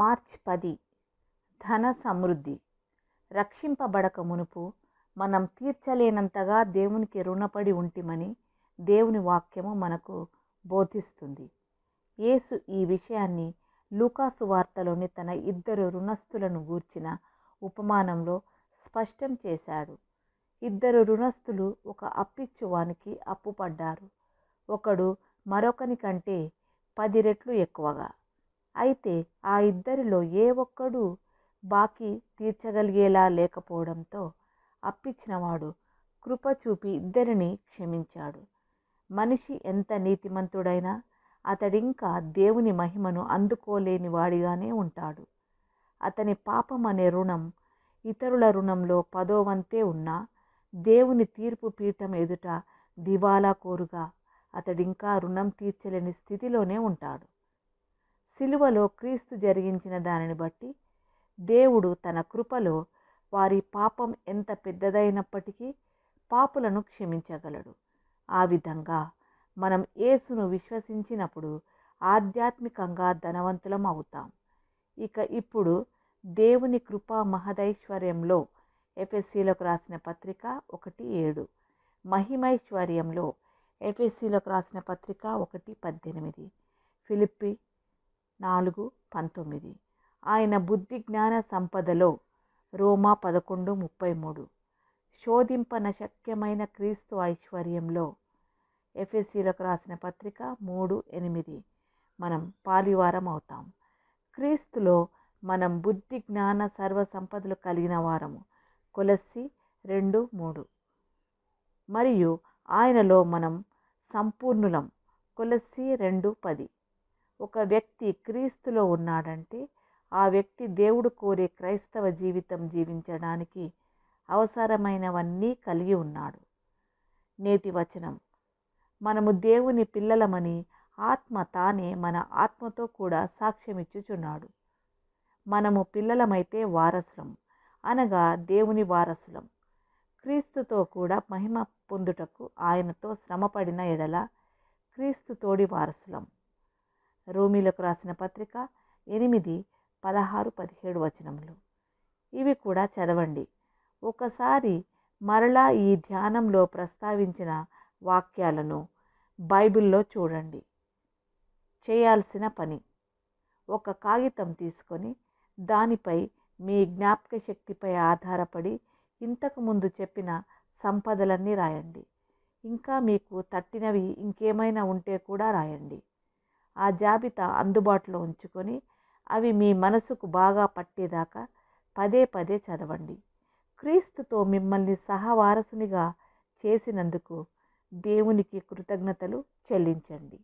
March పది ధన సమృద్ధి రక్షింపబడక మునుపు మనం తీర్చలేనంతగా దేవునికి రుణపడి ఉంటిమని దేవుని వాక్యము మనకు బోధిస్తుంది యేసు ఈ విషయాన్ని లూకాసు వార్తలోని తన ఇద్దరు రుణస్థులను గూర్చిన ఉపమానంలో స్పష్టం చేశాడు ఇద్దరు రుణస్థులు ఒక అప్పిచ్చువానికి అప్పు పడ్డారు ఒకడు మరొకని కంటే పది రెట్లు ఎక్కువగా అయితే ఆ ఇద్దరిలో ఏ ఒక్కడు బాకీ తీర్చగలిగేలా లేకపోవడంతో అప్పిచ్చినవాడు కృప చూపి ఇద్దరిని క్షమించాడు మనిషి ఎంత నీతిమంతుడైనా అతడింకా దేవుని మహిమను అందుకోలేని వాడిగానే ఉంటాడు అతని పాపం అనే రుణం ఇతరుల రుణంలో పదోవంతే ఉన్నా దేవుని తీర్పు పీఠం ఎదుట దివాలా కోరుగా అతడింకా రుణం తీర్చలేని స్థితిలోనే ఉంటాడు సిలువలో క్రీస్తు జరిగించిన దానిని బట్టి దేవుడు తన కృపలో వారి పాపం ఎంత పెద్దదైనప్పటికీ పాపులను క్షమించగలడు ఆ విధంగా మనం యేసును విశ్వసించినప్పుడు ఆధ్యాత్మికంగా ధనవంతులం అవుతాం ఇక ఇప్పుడు దేవుని కృపా మహదైశ్వర్యంలో ఎఫ్ఎస్సిలకు రాసిన పత్రిక ఒకటి ఏడు మహిమైశ్వర్యంలో ఎఫ్ఎస్సిలకు రాసిన పత్రిక ఒకటి పద్దెనిమిది ఫిలిప్పి నాలుగు పంతొమ్మిది ఆయన బుద్ధి జ్ఞాన సంపదలో రోమా పదకొండు ముప్పై మూడు శోధింపన శక్యమైన క్రీస్తు ఐశ్వర్యంలో ఎఫ్ఎస్సీలకు రాసిన పత్రిక మూడు ఎనిమిది మనం పాలివారం అవుతాం క్రీస్తులో మనం బుద్ధి జ్ఞాన సర్వ సంపదలు కలిగిన వారము కొలసి రెండు మూడు మరియు ఆయనలో మనం సంపూర్ణులం కొలసి రెండు పది ఒక వ్యక్తి క్రీస్తులో ఉన్నాడంటే ఆ వ్యక్తి దేవుడు కోరే క్రైస్తవ జీవితం జీవించడానికి అవసరమైనవన్నీ కలిగి ఉన్నాడు నేటి వచనం మనము దేవుని పిల్లలమని ఆత్మ తానే మన ఆత్మతో కూడా సాక్ష్యమిచ్చుచున్నాడు మనము పిల్లలమైతే వారసులం అనగా దేవుని వారసులం క్రీస్తుతో కూడా మహిమ పొందుటకు ఆయనతో శ్రమపడిన ఎడల క్రీస్తు తోడి వారసులం రోమిలకు రాసిన పత్రిక ఎనిమిది పదహారు పదిహేడు వచనములు ఇవి కూడా చదవండి ఒకసారి మరలా ఈ ధ్యానంలో ప్రస్తావించిన వాక్యాలను బైబిల్లో చూడండి చేయాల్సిన పని ఒక కాగితం తీసుకొని దానిపై మీ జ్ఞాపక శక్తిపై ఆధారపడి ఇంతకుముందు చెప్పిన సంపదలన్నీ రాయండి ఇంకా మీకు తట్టినవి ఇంకేమైనా ఉంటే కూడా రాయండి ఆ జాబితా అందుబాటులో ఉంచుకొని అవి మీ మనసుకు బాగా పట్టేదాకా పదే పదే చదవండి క్రీస్తుతో మిమ్మల్ని సహవారసునిగా చేసినందుకు దేవునికి కృతజ్ఞతలు చెల్లించండి